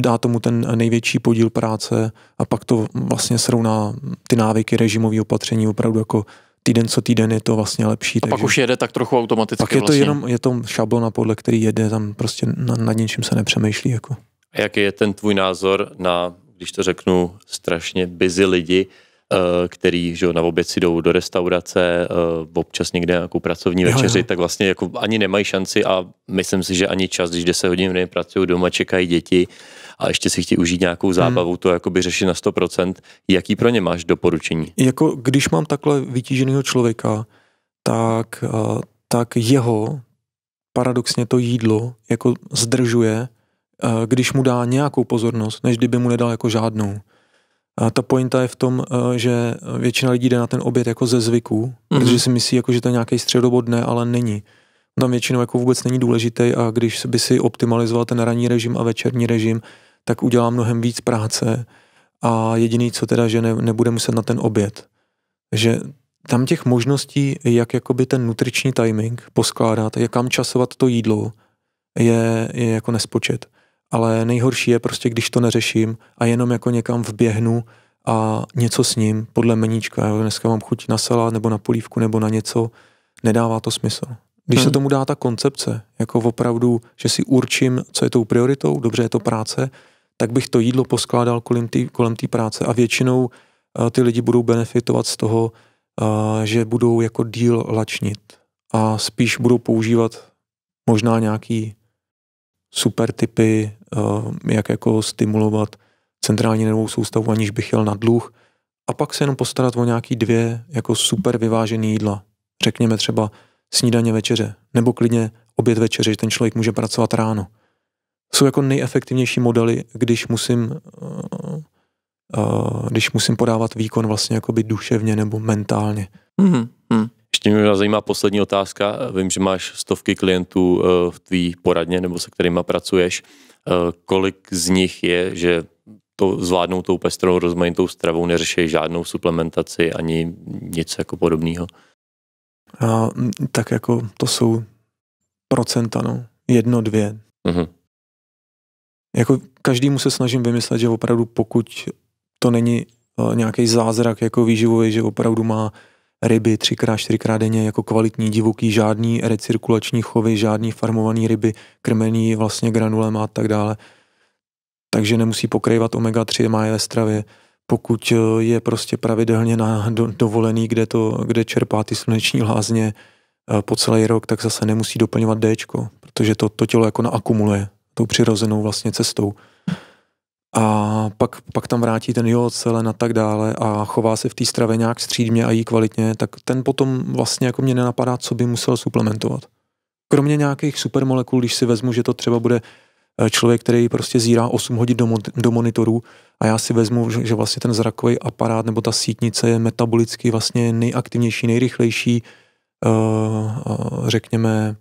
dá tomu ten největší podíl práce a pak to vlastně srovná ty návyky režimový opatření opravdu jako týden co týden je to vlastně lepší. A takže pak už jede tak trochu automaticky. Pak je vlastně. to jenom je to šablona, podle který jede, tam prostě nad, nad něčím se nepřemýšlí. Jako. A jaký je ten tvůj názor na, když to řeknu, strašně busy lidi, eh, který že na oběd si jdou do restaurace, eh, občas někde nějakou pracovní jo, večeři, jo. tak vlastně jako ani nemají šanci a myslím si, že ani čas, když 10 hodin v pracují doma, čekají děti, a ještě si chtějí užít nějakou zábavu, hmm. to jakoby řešit na 100%. Jaký pro ně máš doporučení? Jako když mám takhle vytíženého člověka, tak, eh, tak jeho paradoxně to jídlo jako zdržuje, eh, když mu dá nějakou pozornost, než kdyby mu nedal jako žádnou. A ta pointa je v tom, eh, že většina lidí jde na ten oběd jako ze zvyku, mm-hmm. protože si myslí, jako, že to je nějaký středobodné, ale není. Tam většinou jako vůbec není důležitý a když by si optimalizoval ten ranní režim a večerní režim, tak udělá mnohem víc práce a jediný, co teda, že ne, nebude muset na ten oběd. že tam těch možností, jak jakoby ten nutriční timing poskládat, jak kam časovat to jídlo, je, je jako nespočet. Ale nejhorší je prostě, když to neřeším a jenom jako někam vběhnu a něco s ním podle meníčka. Jo. Dneska mám chuť na salát nebo na polívku nebo na něco. Nedává to smysl. Když hmm. se tomu dá ta koncepce, jako opravdu, že si určím, co je tou prioritou, dobře je to práce, tak bych to jídlo poskládal kolem té kolem práce. A většinou eh, ty lidi budou benefitovat z toho, eh, že budou jako díl lačnit a spíš budou používat možná nějaký super typy, eh, jak jako stimulovat centrální nervovou soustavu, aniž bych jel na dluh. A pak se jenom postarat o nějaký dvě jako super vyvážený jídla. Řekněme třeba snídaně večeře, nebo klidně oběd večeře, že ten člověk může pracovat ráno jsou jako nejefektivnější modely, když musím, uh, uh, když musím podávat výkon vlastně jakoby duševně nebo mentálně. Mm-hmm. Ještě mě zajímá poslední otázka. Vím, že máš stovky klientů uh, v tvý poradně nebo se kterými pracuješ. Uh, kolik z nich je, že to zvládnou tou pestrou rozmanitou stravou, neřeší žádnou suplementaci ani nic jako podobného? A, tak jako to jsou procenta, no. Jedno, dvě. Uh-huh jako každému se snažím vymyslet, že opravdu pokud to není e, nějaký zázrak jako výživový, že opravdu má ryby třikrát, čtyřikrát denně jako kvalitní divoký, žádný recirkulační chovy, žádný farmovaný ryby, krmený vlastně granulem a tak dále. Takže nemusí pokrývat omega-3, má je ve stravě. Pokud e, je prostě pravidelně na do, dovolený, kde, to, kde čerpá ty sluneční lázně e, po celý rok, tak zase nemusí doplňovat D, protože to, to tělo jako naakumuluje tou přirozenou vlastně cestou. A pak, pak tam vrátí ten jo, celen a tak dále a chová se v té stravě nějak střídmě a jí kvalitně, tak ten potom vlastně jako mě nenapadá, co by musel suplementovat. Kromě nějakých supermolekul, když si vezmu, že to třeba bude eh, člověk, který prostě zírá 8 hodin do, do monitoru a já si vezmu, že, že vlastně ten zrakový aparát nebo ta sítnice je metabolicky vlastně nejaktivnější, nejrychlejší, uh, uh, řekněme,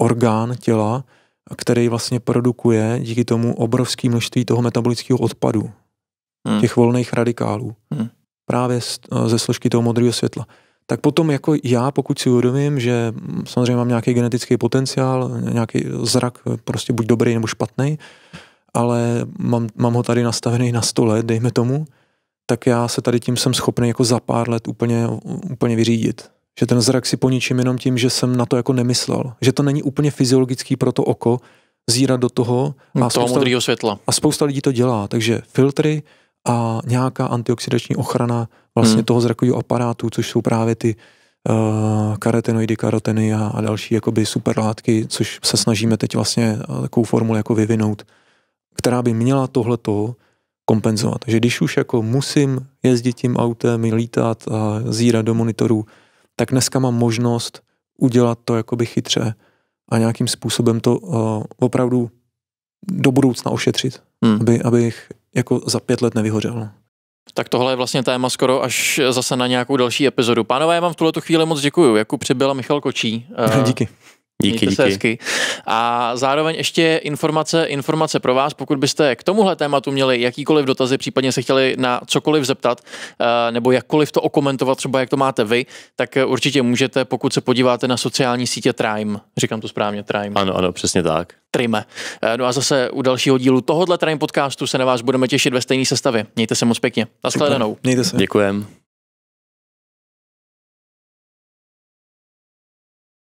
orgán těla, který vlastně produkuje díky tomu obrovské množství toho metabolického odpadu, hmm. těch volných radikálů, hmm. právě z, eh, ze složky toho modrého světla. Tak potom jako já, pokud si uvědomím, že mm, samozřejmě mám nějaký genetický potenciál, nějaký zrak, eh, prostě buď dobrý nebo špatný, ale mám, mám ho tady nastavený na 100 let, dejme tomu, tak já se tady tím jsem schopný jako za pár let úplně, úplně vyřídit. Že ten zrak si poničím jenom tím, že jsem na to jako nemyslel. Že to není úplně fyziologický pro to oko zírat do toho. A toho modrýho světla. A spousta lidí to dělá. Takže filtry a nějaká antioxidační ochrana vlastně hmm. toho zrakového aparátu, což jsou právě ty Uh, eh, karotenoidy, karoteny a, a další jakoby superlátky, což se snažíme teď vlastně eh, takovou formulu jako vyvinout, která by měla tohleto kompenzovat. Takže když už jako musím jezdit tím autem, lítat a zírat do monitorů, tak dneska mám možnost udělat to jakoby chytře a nějakým způsobem to uh, opravdu do budoucna ošetřit, hmm. aby, abych jako za pět let nevyhořel. Tak tohle je vlastně téma skoro až zase na nějakou další epizodu. Pánové, já vám v tuhle chvíli moc děkuju. Jakub přibyl Michal Kočí. Eh, [laughs] Díky. Díky, Mějte díky. Se hezky. A zároveň ještě informace, informace pro vás, pokud byste k tomuhle tématu měli jakýkoliv dotazy, případně se chtěli na cokoliv zeptat, eh, nebo jakkoliv to okomentovat, třeba jak to máte vy, tak určitě můžete, pokud se podíváte na sociální sítě Trime. Říkám to správně, Trime. Ano, ano, přesně tak. Trime. Eh, no a zase u dalšího dílu tohohle Trime podcastu se na vás budeme těšit ve stejné sestavě. Mějte se moc pěkně. Naschledanou. Mějte se. Děkujem.